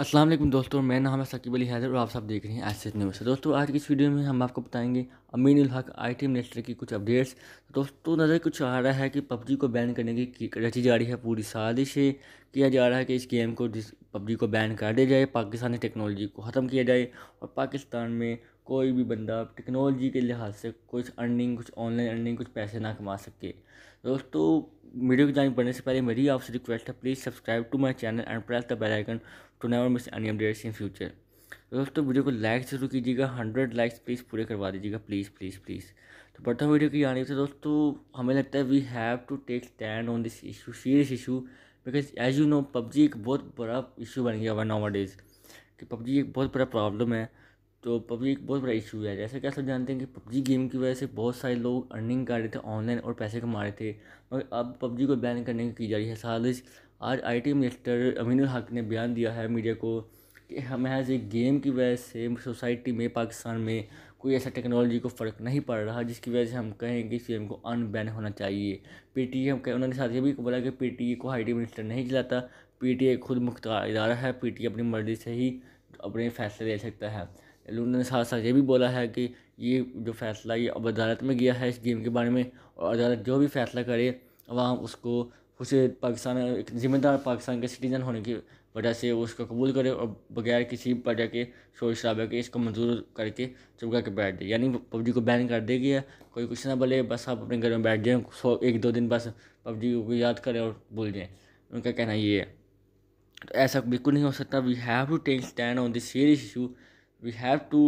असलम दोस्तों मैं नाम है सकीब अली हैदर और आप सब देख रहे हैं एसेट न्यूज़ तो दोस्तों आज की इस वीडियो में हम आपको बताएंगे अमीनुल हक आईटी मिनिस्टर की कुछ अपडेट्स तो दोस्तों नज़र कुछ आ रहा है कि पबजी को बैन करने की रची जा रही है पूरी साजिश किया जा रहा है कि इस गेम को जिस पबजी को बैन कर दिया जाए पाकिस्तानी टेक्नोलॉजी को ख़त्म किया जाए और पाकिस्तान में कोई भी बंदा टेक्नोलॉजी के लिहाज से कुछ अर्निंग कुछ ऑनलाइन अर्निंग कुछ पैसे ना कमा सके दोस्तों वीडियो के जाने बनने से पहले मेरी आपसे रिक्वेस्ट है please subscribe to my channel and press the bell icon to never miss any updates in future दोस्तों वीडियो को लाइक जरूर कीजिएगा हंड्रेड लाइक्स प्लीज़ पूरे करवा दीजिएगा प्लीज़ प्लीज़ प्लीज़ तो बढ़ता हूँ वीडियो की जानी से दोस्तों हमें लगता है we have to take stand on this issue serious issue because as you know PUBG एक बहुत बड़ा इशू बन गया हुआ नावा डेज़ कि पबजी एक बहुत बड़ा प्रॉब्लम है तो पबजी एक बहुत बड़ा इशू है जैसे कि आप सब जानते हैं कि पबजी गेम की वजह से बहुत सारे लोग अर्निंग कर रहे थे ऑनलाइन और पैसे कमा रहे थे मगर अब पबजी को बैन करने की जा रही है साजिश आज आईटी मिनिस्टर अमीनुल हक ने बयान दिया है मीडिया को कि हमें एक गेम की वजह से सोसाइटी में पाकिस्तान में कोई ऐसा टेक्नोलॉजी को फ़र्क नहीं पड़ रहा जिसकी वजह से हम कहें कि इस गेम को अनबैन होना चाहिए पी टी ए हम कहें उन्होंने साथ ये भी बोला कि पी टी ए को आई टी मिनिस्टर नहीं चलाता पी टी ए खुद मुख्तार इदारा है पी टी ए अपनी मर्ज़ी से ही अपने फैसले ले सकता है उन्होंने ने साथ साथ ये भी बोला है कि ये जो फैसला ये अब अदालत में गया है इस गेम के बारे में और अदालत जो भी फैसला करे अवाम उसको उसे पाकिस्तान एक ज़िम्मेदार पाकिस्तान के सिटीज़न होने की वजह से उसको कबूल करे और बगैर किसी वजह के शोर शराबे के इसको मंजूर करके चुपका के बैठ दे यानी पबजी को बैन कर देगी है कोई कुछ ना बोले बस आप अपने घर में बैठ जाएँ सौ एक दो दिन बस पबजी को याद करें और भूल जाएँ उनका कहना ये है तो ऐसा बिल्कुल नहीं हो सकता we have to take stand on this serious issue we have to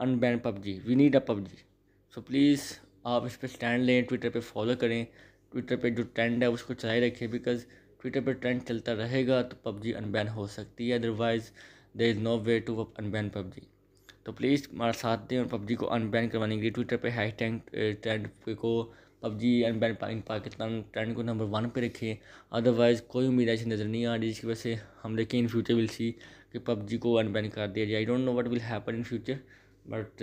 unban PUBG we need a PUBG so please आप इस पर स्टैंड लें ट्विटर पर फॉलो करें ट्विटर पर जो ट्रेंड है उसको चलाए रखें बिकॉज ट्विटर पर ट्रेंड चलता रहेगा तो पबजी अनबैन हो सकती है otherwise there is no way to unban PUBG तो प्लीज़ हमारा साथ दें और पबजी को अनबैन करवाने के लिए ट्विटर पर हैश टैग ट्रेंड को PUBG and in Pakistan trend को नंबर वन पे रखे अदरवाइज़ कोई उम्मीद ऐसी नज़र नहीं आ रही जिसकी वजह से हम देखें इन फ्यूचर विल सी कि पबजी को अनबैन कर दिया जाए I don't know what will happen in future but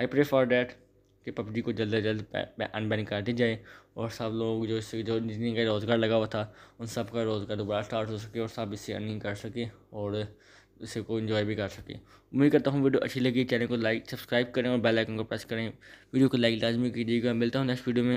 I pray for that कि पबजी को जल्द से जल्द अनबैन कर दी जाए और सब लोग जो इससे जो जिनका रोज़गार लगा हुआ था उन सब का रोज़गार दोबारा स्टार्ट हो सके और सब इससे अर्निंग कर सके और इसे को इन्जॉय भी कर सकें उम्मीद करता हूँ वीडियो अच्छी लगी चैनल को लाइक सब्सक्राइब करें और बेल आइकन को प्रेस करें वीडियो को लाइक लाजमी कीजिएगा मिलता हूँ नेक्स्ट वीडियो में